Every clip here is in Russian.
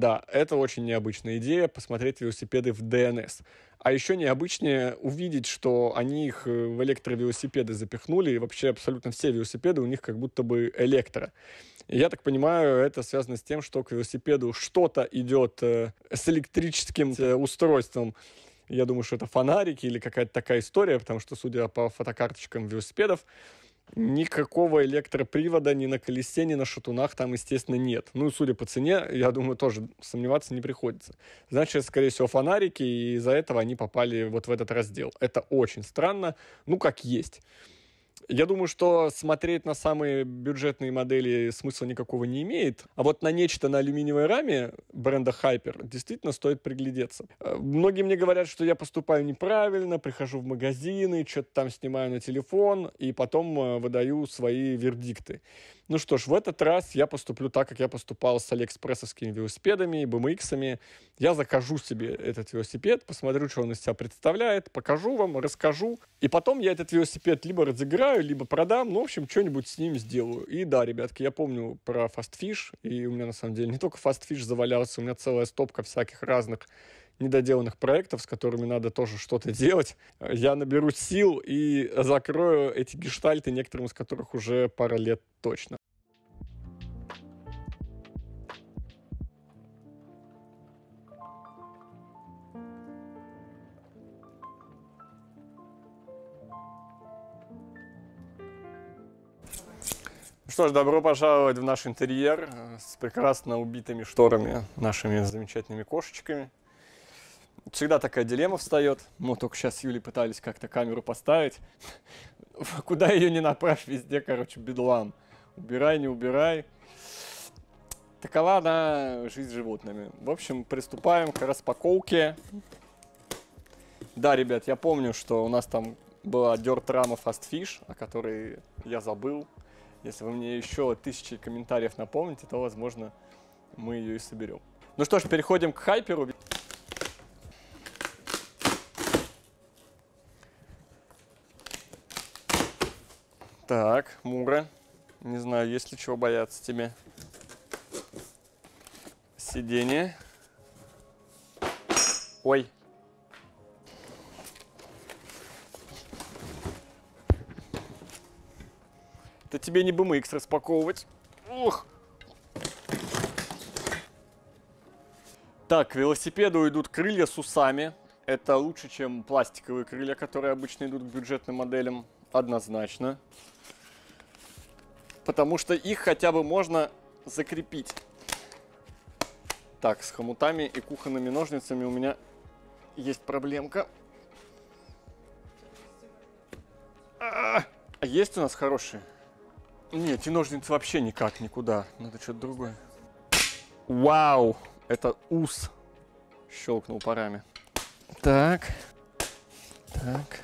Да, это очень необычная идея, посмотреть велосипеды в ДНС. А еще необычнее увидеть, что они их э, в электровелосипеды запихнули, и вообще абсолютно все велосипеды у них как будто бы электро. я так понимаю, это связано с тем, что к велосипеду что-то идет э, с электрическим э, устройством. Я думаю, что это фонарики или какая-то такая история, потому что, судя по фотокарточкам велосипедов, никакого электропривода ни на колесе, ни на шатунах там, естественно, нет. Ну, судя по цене, я думаю, тоже сомневаться не приходится. Значит, скорее всего, фонарики, и из-за этого они попали вот в этот раздел. Это очень странно, ну, как есть. Я думаю, что смотреть на самые бюджетные модели смысла никакого не имеет. А вот на нечто на алюминиевой раме бренда Hyper действительно стоит приглядеться. Э, многие мне говорят, что я поступаю неправильно, прихожу в магазины, что-то там снимаю на телефон и потом э, выдаю свои вердикты. Ну что ж, в этот раз я поступлю так, как я поступал с алиэкспрессовскими велосипедами и BMX. Я закажу себе этот велосипед, посмотрю, что он из себя представляет, покажу вам, расскажу. И потом я этот велосипед либо разыграю, либо продам, ну, в общем, что-нибудь с ним сделаю. И да, ребятки, я помню про Fast Fish, и у меня на самом деле не только Fast Fish завалялся, у меня целая стопка всяких разных недоделанных проектов, с которыми надо тоже что-то делать. Я наберу сил и закрою эти гештальты, некоторым из которых уже пара лет точно. Что ж, добро пожаловать в наш интерьер э, с прекрасно убитыми шторами, нашими замечательными кошечками. Всегда такая дилемма встает. Мы только сейчас с Юлей пытались как-то камеру поставить. Куда ее не направь, везде, короче, бедлам. Убирай, не убирай. Такова она жизнь с животными. В общем, приступаем к распаковке. Да, ребят, я помню, что у нас там была дерт рама Fast Fish, о которой я забыл. Если вы мне еще тысячи комментариев напомните, то, возможно, мы ее и соберем. Ну что ж, переходим к хайперу. Так, Мура. Не знаю, есть ли чего бояться тебе. Сиденье. Ой, Это тебе не BMX распаковывать. Ох! Так, к велосипеду идут крылья с усами. Это лучше, чем пластиковые крылья, которые обычно идут к бюджетным моделям. Однозначно. Потому что их хотя бы можно закрепить. Так, с хомутами и кухонными ножницами у меня есть проблемка. А, -а, -а. а есть у нас хорошие? Нет, эти ножницы вообще никак никуда. Надо ну, что-то другое. Вау! Это ус. Щелкнул парами. Так. Так.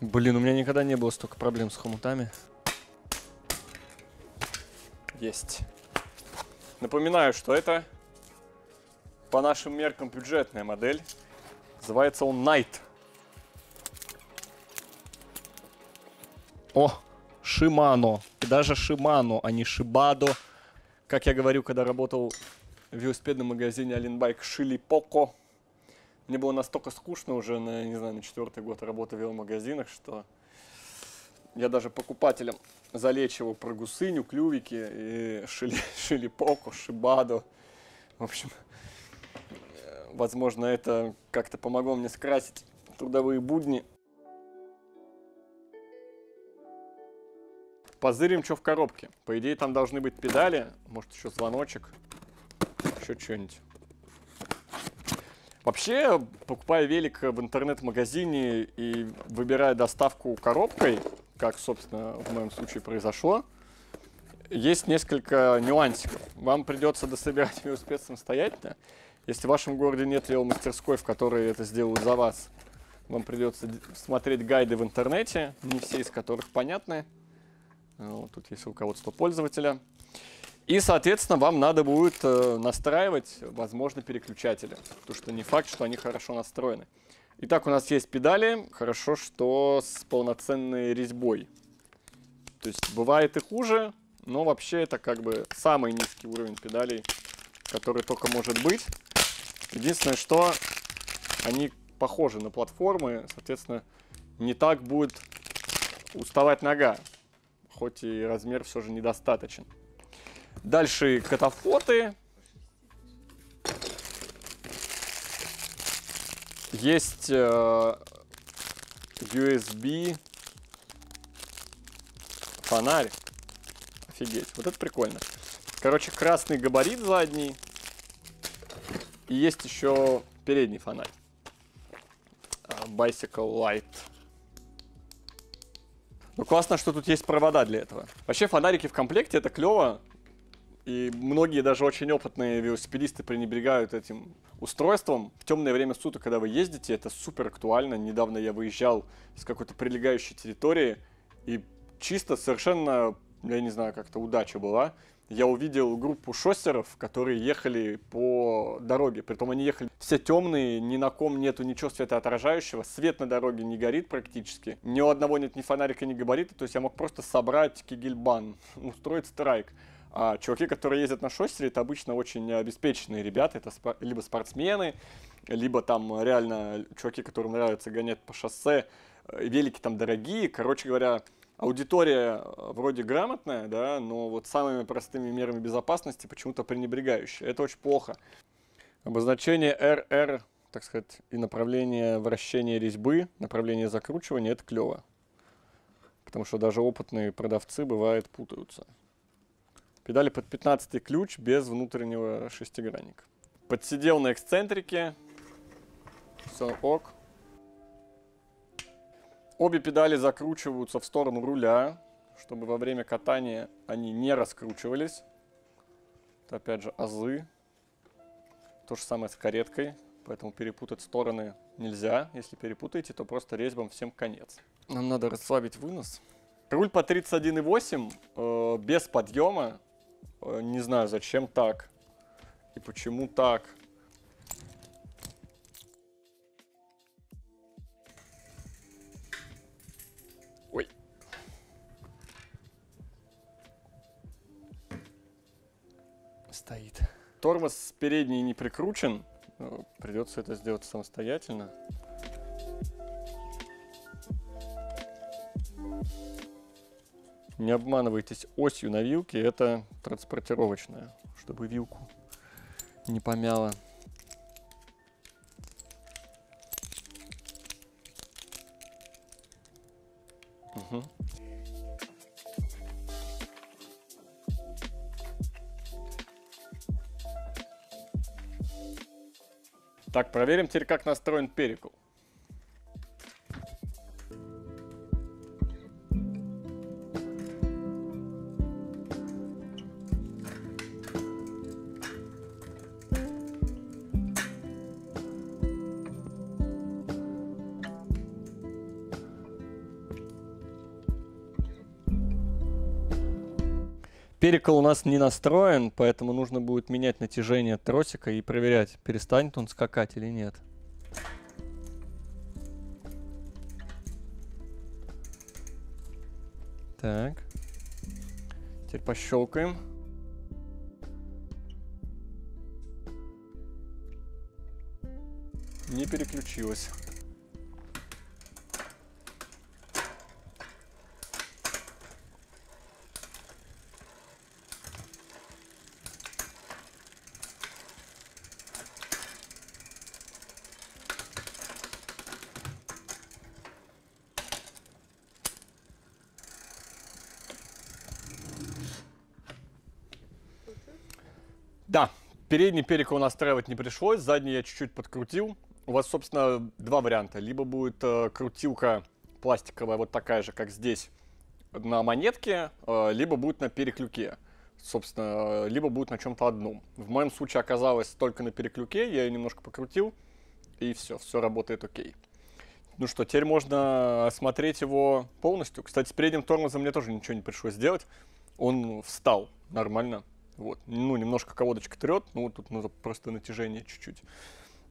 Блин, у меня никогда не было столько проблем с хомутами. Есть. Напоминаю, что это по нашим меркам бюджетная модель. Называется он Night. О, Шимано даже Шиману, а не Шибадо. Как я говорю, когда работал в велосипедном магазине Алинбайк шили Шилипоко, мне было настолько скучно уже на, не знаю, на четвертый год работы в веломагазинах, что я даже покупателям залечивал про гусыню, клювики и шили, шили шилипоку, шибаду. В общем, э, возможно, это как-то помогло мне скрасить трудовые будни Позырим, что в коробке. По идее, там должны быть педали. Может, еще звоночек. Еще что-нибудь. Вообще, покупая велик в интернет-магазине и выбирая доставку коробкой, как, собственно, в моем случае произошло, есть несколько нюансиков. Вам придется дособирать велосипед самостоятельно. Если в вашем городе нет веломастерской, в которой это сделают за вас, вам придется смотреть гайды в интернете, не все из которых понятны. А, вот, тут есть руководство пользователя. И, соответственно, вам надо будет э, настраивать, возможно, переключатели, потому что не факт, что они хорошо настроены. Итак, у нас есть педали, хорошо, что с полноценной резьбой. То есть бывает и хуже, но вообще это как бы самый низкий уровень педалей, который только может быть. Единственное, что они похожи на платформы, соответственно, не так будет уставать нога хоть и размер все же недостаточен. Дальше катафоты. Есть э, USB фонарь. Офигеть, вот это прикольно. Короче, красный габарит задний. И есть еще передний фонарь. Э, Bicycle Light. Ну классно, что тут есть провода для этого. Вообще фонарики в комплекте это клево. И многие даже очень опытные велосипедисты пренебрегают этим устройством. В темное время суток, когда вы ездите, это супер актуально. Недавно я выезжал с какой-то прилегающей территории и чисто совершенно, я не знаю, как-то удача была я увидел группу шостеров, которые ехали по дороге. Притом они ехали все темные, ни на ком нету ничего светоотражающего, свет на дороге не горит практически, ни у одного нет ни фонарика, ни габарита, то есть я мог просто собрать кигельбан, устроить страйк. А чуваки, которые ездят на шоссере, это обычно очень обеспеченные ребята, это спор- либо спортсмены, либо там реально чуваки, которым нравится гонять по шоссе, э, велики там дорогие, короче говоря, аудитория э, вроде грамотная, да, но вот самыми простыми мерами безопасности почему-то пренебрегающая. Это очень плохо. Обозначение RR, так сказать, и направление вращения резьбы, направление закручивания, это клево. Потому что даже опытные продавцы, бывает, путаются. Педали под 15 ключ без внутреннего шестигранника. Подсидел на эксцентрике. Все ок. Обе педали закручиваются в сторону руля, чтобы во время катания они не раскручивались. Это опять же азы. То же самое с кареткой, поэтому перепутать стороны нельзя. Если перепутаете, то просто резьбам всем конец. Нам надо расслабить вынос. Руль по 31,8 э, без подъема. Э, не знаю, зачем так и почему так. стоит. Тормоз передний не прикручен, придется это сделать самостоятельно. Не обманывайтесь осью на вилке, это транспортировочная, чтобы вилку не помяло. Угу. Так, проверим теперь, как настроен перекл. Перекол у нас не настроен, поэтому нужно будет менять натяжение тросика и проверять, перестанет он скакать или нет. Так. Теперь пощелкаем. Не переключилось. Да, передний перек у нас настраивать не пришлось, задний я чуть-чуть подкрутил. У вас, собственно, два варианта. Либо будет э, крутилка пластиковая, вот такая же, как здесь, на монетке, э, либо будет на переклюке. Собственно, э, либо будет на чем-то одном. В моем случае оказалось только на переклюке, я ее немножко покрутил, и все, все работает окей. Ну что, теперь можно смотреть его полностью. Кстати, с передним тормозом мне тоже ничего не пришлось делать. Он встал нормально. Вот. Ну, немножко колодочка трет, ну, тут нужно просто натяжение чуть-чуть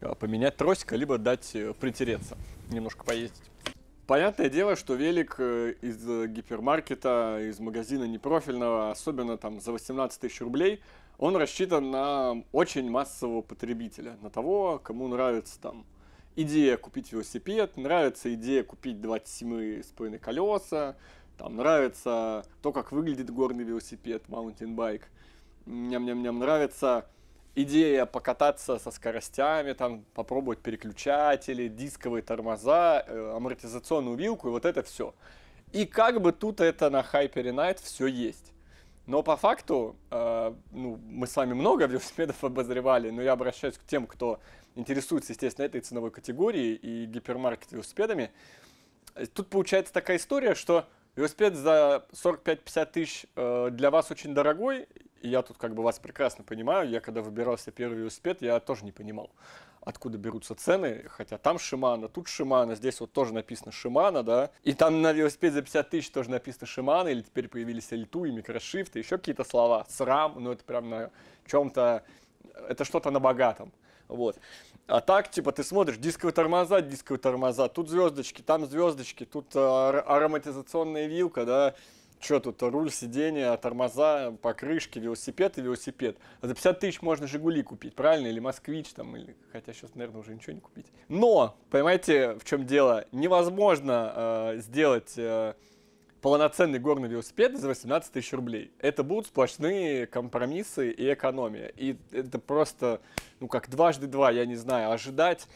а, поменять тросика, либо дать э, притереться, немножко поездить. Понятное дело, что велик э, из э, гипермаркета, из магазина непрофильного, особенно там за 18 тысяч рублей, он рассчитан на очень массового потребителя, на того, кому нравится там идея купить велосипед, нравится идея купить 27,5 колеса, там нравится то, как выглядит горный велосипед, маунтинбайк ням-ням-ням, нравится идея покататься со скоростями, там попробовать переключатели, дисковые тормоза, э, амортизационную вилку и вот это все. И как бы тут это на Hyper Night все есть. Но по факту, э, ну, мы с вами много велосипедов обозревали, но я обращаюсь к тем, кто интересуется, естественно, этой ценовой категорией и гипермаркет велосипедами. Э, тут получается такая история, что велосипед за 45-50 тысяч э, для вас очень дорогой, я тут как бы вас прекрасно понимаю, я когда выбирал себе первый велосипед, я тоже не понимал, откуда берутся цены, хотя там Шимана, тут Шимана, здесь вот тоже написано Шимана, да, и там на велосипеде за 50 тысяч тоже написано Шимана, или теперь появились Альту и Микрошифт, и еще какие-то слова, Срам, ну это прям на чем-то, это что-то на богатом. Вот. А так, типа, ты смотришь, дисковые тормоза, дисковые тормоза, тут звездочки, там звездочки, тут а, ароматизационная вилка, да, что тут, руль, сиденье, тормоза, покрышки, велосипед и велосипед. За 50 тысяч можно «Жигули» купить, правильно? Или «Москвич» там, или... хотя сейчас, наверное, уже ничего не купить. Но, понимаете, в чем дело? Невозможно э, сделать э, полноценный горный велосипед за 18 тысяч рублей. Это будут сплошные компромиссы и экономия. И это просто, ну, как дважды два, я не знаю, ожидать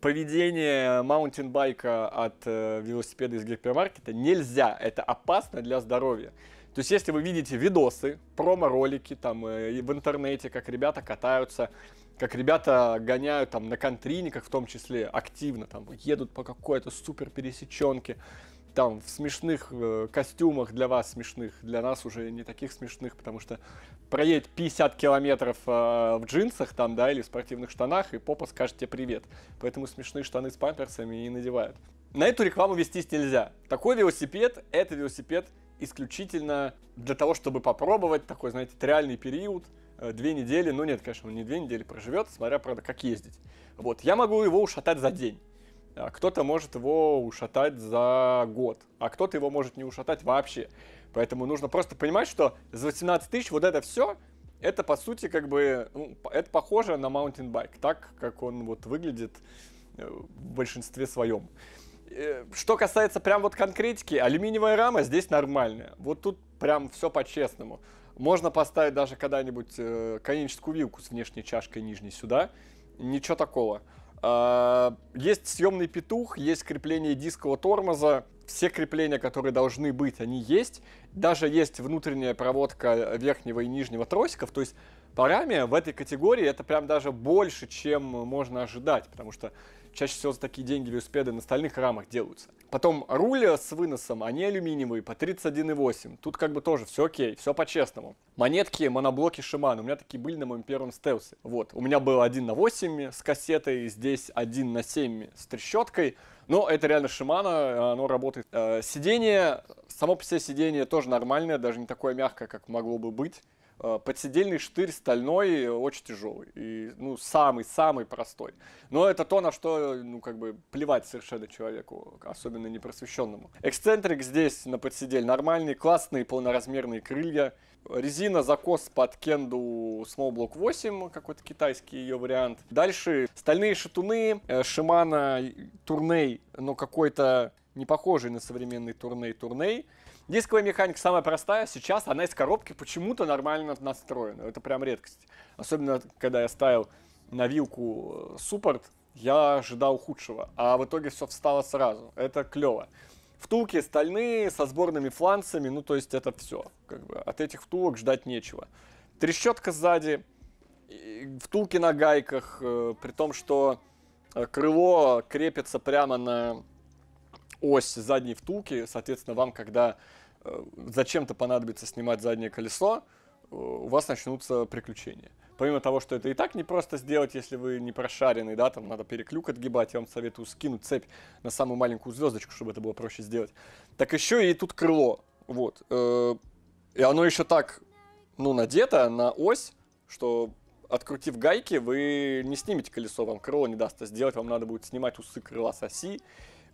поведение маунтинбайка от э, велосипеда из гипермаркета нельзя, это опасно для здоровья. То есть, если вы видите видосы, промо-ролики там э, и в интернете, как ребята катаются, как ребята гоняют там на контриниках в том числе активно, там едут по какой-то супер пересеченке, там в смешных э, костюмах для вас смешных, для нас уже не таких смешных, потому что проедь 50 километров э, в джинсах там, да, или в спортивных штанах, и попа скажет тебе привет. Поэтому смешные штаны с памперсами и надевают. На эту рекламу вестись нельзя. Такой велосипед – это велосипед исключительно для того, чтобы попробовать такой, знаете, реальный период, э, две недели, ну нет, конечно, он не две недели проживет, смотря, правда, как ездить. Вот, я могу его ушатать за день. А кто-то может его ушатать за год, а кто-то его может не ушатать вообще. Поэтому нужно просто понимать, что за 18 тысяч вот это все, это по сути как бы, ну, это похоже на mountain bike, так как он вот выглядит э, в большинстве своем. Э, что касается прям вот конкретики, алюминиевая рама здесь нормальная. Вот тут прям все по-честному. Можно поставить даже когда-нибудь э, коническую вилку с внешней чашкой нижней сюда. Ничего такого. Э, есть съемный петух, есть крепление дискового тормоза. Все крепления, которые должны быть, они есть. Даже есть внутренняя проводка верхнего и нижнего тросиков. То есть парами в этой категории это прям даже больше, чем можно ожидать. Потому что чаще всего за такие деньги велосипеды на стальных рамах делаются. Потом руля э, с выносом, они алюминиевые, по 31,8. Тут как бы тоже все окей, все по-честному. Монетки, моноблоки Шиман. У меня такие были на моем первом стелсе. Вот, у меня был один на 8 с кассетой, здесь один на 7 с трещоткой. Но это реально Шимана, оно работает. Э, сиденье, само по себе сиденье тоже нормальное, даже не такое мягкое, как могло бы быть. Э, подседельный штырь стальной э, очень тяжелый. И, ну, самый-самый простой. Но это то, на что, ну, как бы плевать совершенно человеку, особенно непросвещенному. Эксцентрик здесь на подседель нормальный, классные полноразмерные крылья. Резина закос под кенду Small Block 8, какой-то китайский ее вариант. Дальше стальные шатуны, Шимана э, Турней, но какой-то не похожий на современный турней турней. Дисковая механика самая простая. Сейчас она из коробки почему-то нормально настроена. Это прям редкость. Особенно, когда я ставил на вилку э, суппорт, я ожидал худшего. А в итоге все встало сразу. Это клево. Втулки стальные, со сборными фланцами. Ну, то есть это все. Как бы от этих втулок ждать нечего. Трещотка сзади. Втулки на гайках. Э, при том, что э, крыло крепится прямо на ось задней втулки, соответственно, вам, когда э, зачем-то понадобится снимать заднее колесо, э, у вас начнутся приключения. Помимо того, что это и так не просто сделать, если вы не прошаренный, да, там надо переклюк отгибать, я вам советую скинуть цепь на самую маленькую звездочку, чтобы это было проще сделать. Так еще и тут крыло, вот. Э, и оно еще так, ну, надето на ось, что открутив гайки, вы не снимете колесо, вам крыло не даст это а сделать, вам надо будет снимать усы крыла с оси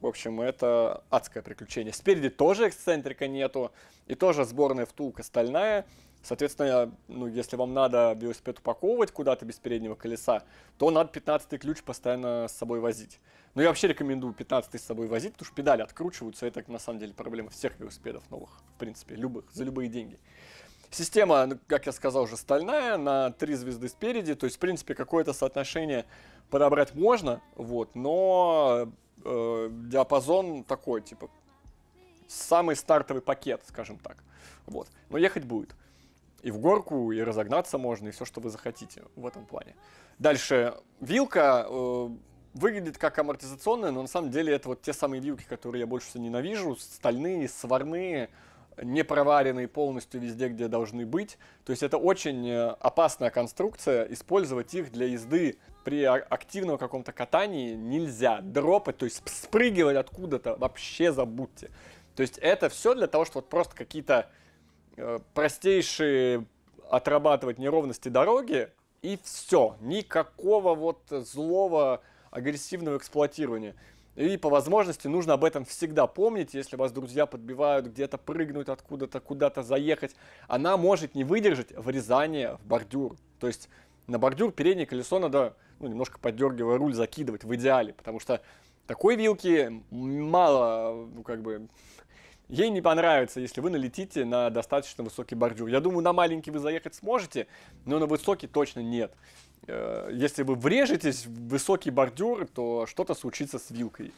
в общем, это адское приключение. Спереди тоже эксцентрика нету, и тоже сборная втулка стальная. Соответственно, ну, если вам надо велосипед упаковывать куда-то без переднего колеса, то надо 15 ключ постоянно с собой возить. Но ну, я вообще рекомендую 15 с собой возить, потому что педали откручиваются. Это, на самом деле, проблема всех велосипедов новых, в принципе, любых, за любые деньги. Система, ну, как я сказал, уже стальная, на три звезды спереди, то есть, в принципе, какое-то соотношение подобрать можно, вот, но э, диапазон такой, типа, самый стартовый пакет, скажем так. Вот. Но ехать будет. И в горку, и разогнаться можно, и все, что вы захотите в этом плане. Дальше. Вилка э, выглядит как амортизационная, но на самом деле это вот те самые вилки, которые я больше всего ненавижу. Стальные, сварные не проваренные полностью везде, где должны быть. То есть это очень э, опасная конструкция. Использовать их для езды при а, активном каком-то катании нельзя. Дропать, то есть спрыгивать откуда-то вообще забудьте. То есть это все для того, чтобы вот просто какие-то э, простейшие отрабатывать неровности дороги, и все. Никакого вот злого агрессивного эксплуатирования. И по возможности нужно об этом всегда помнить, если вас друзья подбивают где-то прыгнуть откуда-то, куда-то заехать, она может не выдержать врезание в бордюр. То есть на бордюр переднее колесо надо, ну, немножко поддергивая руль, закидывать в идеале, потому что такой вилки мало, ну, как бы, ей не понравится, если вы налетите на достаточно высокий бордюр. Я думаю, на маленький вы заехать сможете, но на высокий точно нет. Э, если вы врежетесь в высокий бордюр, то что-то случится с вилкой.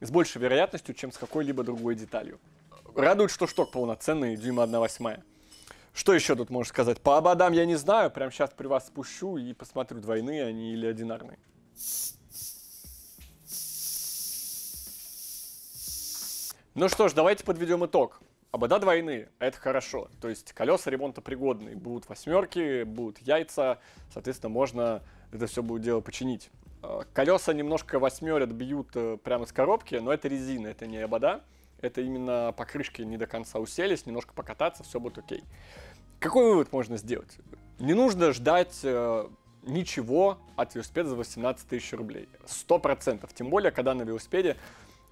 С большей вероятностью, чем с какой-либо другой деталью. Радует, что шток полноценный, дюйма 1 восьмая. Что еще тут можно сказать? По ободам я не знаю, прям сейчас при вас спущу и посмотрю, двойные они или одинарные. Ну что ж, давайте подведем итог. Обода двойные, а это хорошо. То есть колеса ремонта пригодные, будут восьмерки, будут яйца, соответственно, можно это все будет дело починить. А, колеса немножко восьмерят, бьют э, прямо с коробки, но это резина, это не обода. Это именно покрышки не до конца уселись, немножко покататься, все будет окей. Какой вывод можно сделать? Не нужно ждать э, ничего от велосипеда за 18 тысяч рублей. сто процентов, Тем более, когда на велосипеде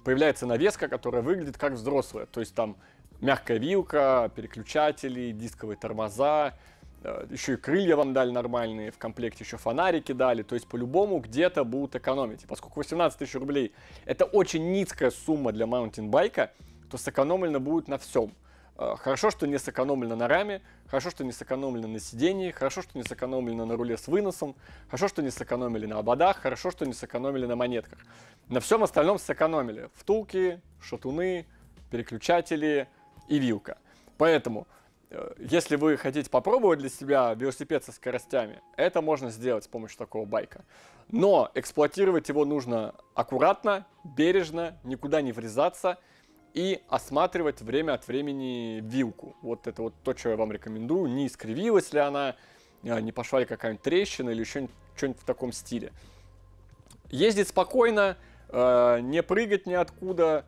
появляется навеска, которая выглядит как взрослая. То есть там мягкая вилка, переключатели, дисковые тормоза, э, еще и крылья вам дали нормальные, в комплекте еще фонарики дали, то есть по-любому где-то будут экономить. И поскольку 18 тысяч рублей это очень низкая сумма для маунтинбайка, то сэкономлено будет на всем. Э, хорошо, что не сэкономлено на раме, хорошо, что не сэкономлено на сидении, хорошо, что не сэкономлено на руле с выносом, хорошо, что не сэкономили на ободах, хорошо, что не сэкономили на монетках. На всем остальном сэкономили. Втулки, шатуны, переключатели, и вилка. Поэтому, э, если вы хотите попробовать для себя велосипед со скоростями, это можно сделать с помощью такого байка. Но эксплуатировать его нужно аккуратно, бережно, никуда не врезаться и осматривать время от времени вилку. Вот это вот то, что я вам рекомендую. Не искривилась ли она, э, не пошла ли какая-нибудь трещина или еще что-нибудь в таком стиле. Ездить спокойно, э, не прыгать ниоткуда,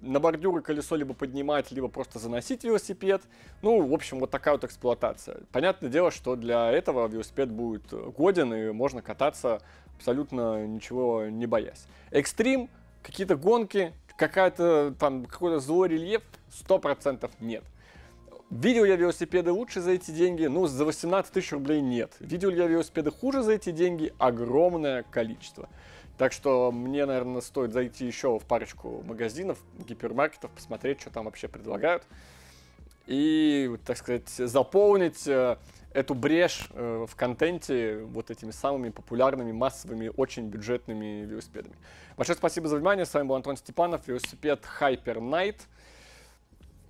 на бордюры колесо либо поднимать, либо просто заносить велосипед. Ну, в общем, вот такая вот эксплуатация. Понятное дело, что для этого велосипед будет э, годен, и можно кататься абсолютно ничего не боясь. Экстрим, какие-то гонки, какая-то там какой-то злой рельеф, 100% нет. Видел я велосипеды лучше за эти деньги? Ну, за 18 тысяч рублей нет. Видел я велосипеды хуже за эти деньги? Огромное количество. Так что мне, наверное, стоит зайти еще в парочку магазинов, гипермаркетов, посмотреть, что там вообще предлагают. И, так сказать, заполнить э, эту брешь э, в контенте вот этими самыми популярными, массовыми, очень бюджетными велосипедами. Большое спасибо за внимание. С вами был Антон Степанов, велосипед Hyper Night.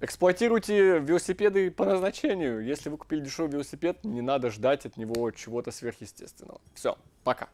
Эксплуатируйте велосипеды по назначению. Если вы купили дешевый велосипед, не надо ждать от него чего-то сверхъестественного. Все, пока.